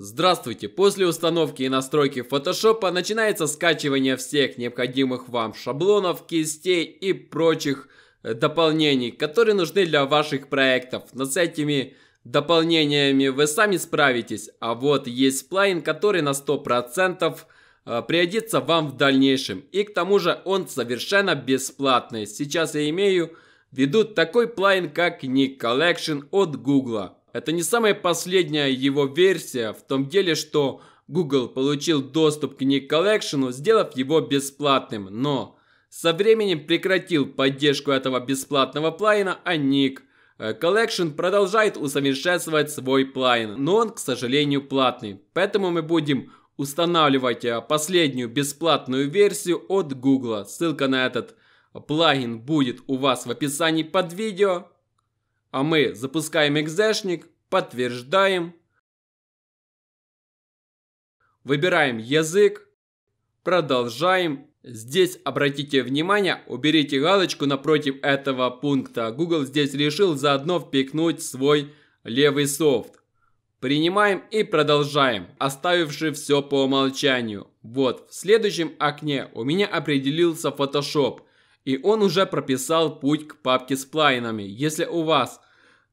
Здравствуйте! После установки и настройки Photoshop начинается скачивание всех необходимых вам шаблонов, кистей и прочих э, дополнений, которые нужны для ваших проектов. Но с этими дополнениями вы сами справитесь, а вот есть плайн, который на 100% э, пригодится вам в дальнейшем. И к тому же он совершенно бесплатный. Сейчас я имею в виду такой плайн, как Nick Collection от Google. Это не самая последняя его версия в том деле, что Google получил доступ к Nick Collection, сделав его бесплатным, но со временем прекратил поддержку этого бесплатного плайна, а Nick Collection э, продолжает усовершенствовать свой плайн, но он, к сожалению, платный. Поэтому мы будем устанавливать э, последнюю бесплатную версию от Google. Ссылка на этот плагин будет у вас в описании под видео а мы запускаем экзешник, подтверждаем, выбираем язык, продолжаем. Здесь обратите внимание, уберите галочку напротив этого пункта. Google здесь решил заодно впекнуть свой левый софт. Принимаем и продолжаем, оставивши все по умолчанию. Вот, в следующем окне у меня определился Photoshop. И он уже прописал путь к папке с плайнами. Если у вас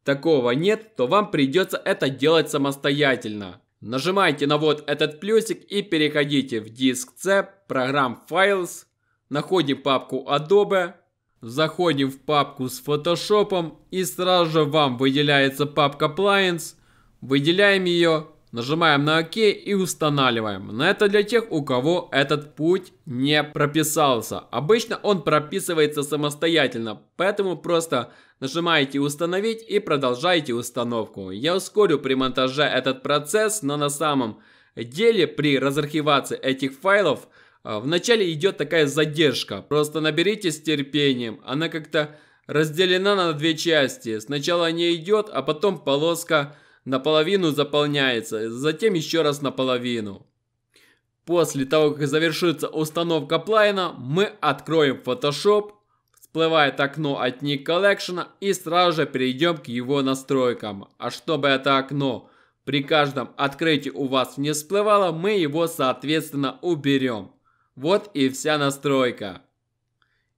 такого нет, то вам придется это делать самостоятельно. Нажимайте на вот этот плюсик и переходите в диск C, программ Files, находим папку Adobe, заходим в папку с Photoshop и сразу же вам выделяется папка Plugins, выделяем ее Нажимаем на ОК и устанавливаем. Но это для тех, у кого этот путь не прописался. Обычно он прописывается самостоятельно, поэтому просто нажимаете «Установить» и продолжаете установку. Я ускорю при монтаже этот процесс, но на самом деле при разархивации этих файлов а, вначале идет такая задержка. Просто наберитесь терпением, она как-то разделена на две части. Сначала не идет, а потом полоска наполовину заполняется, затем еще раз наполовину. После того, как завершится установка плайна, мы откроем Photoshop, всплывает окно от Nick Collection и сразу же перейдем к его настройкам. А чтобы это окно при каждом открытии у вас не всплывало, мы его соответственно уберем. Вот и вся настройка.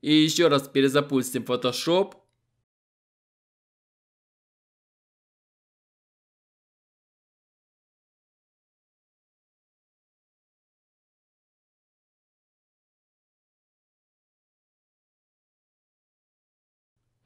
И еще раз перезапустим Photoshop.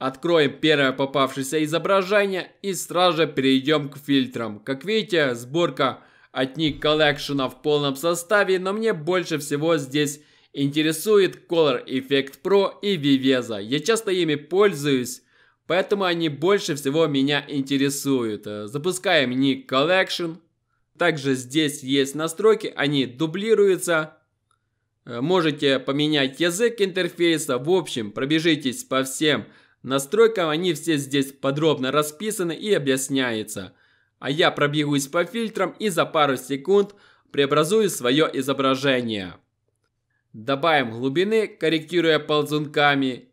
Откроем первое попавшееся изображение и сразу же перейдем к фильтрам. Как видите, сборка от них коллекшена в полном составе, но мне больше всего здесь интересует Color Effect Pro и Viveza. Я часто ими пользуюсь, поэтому они больше всего меня интересуют. Запускаем ник Collection. Также здесь есть настройки, они дублируются. Можете поменять язык интерфейса. В общем, пробежитесь по всем Настройкам они все здесь подробно расписаны и объясняется. А я пробегусь по фильтрам и за пару секунд преобразую свое изображение. Добавим глубины, корректируя ползунками.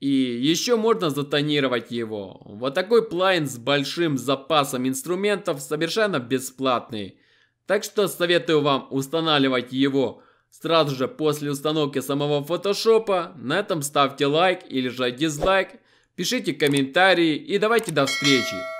И еще можно затонировать его. Вот такой плайн с большим запасом инструментов совершенно бесплатный. Так что советую вам устанавливать его Сразу же после установки самого фотошопа на этом ставьте лайк или же дизлайк, пишите комментарии и давайте до встречи.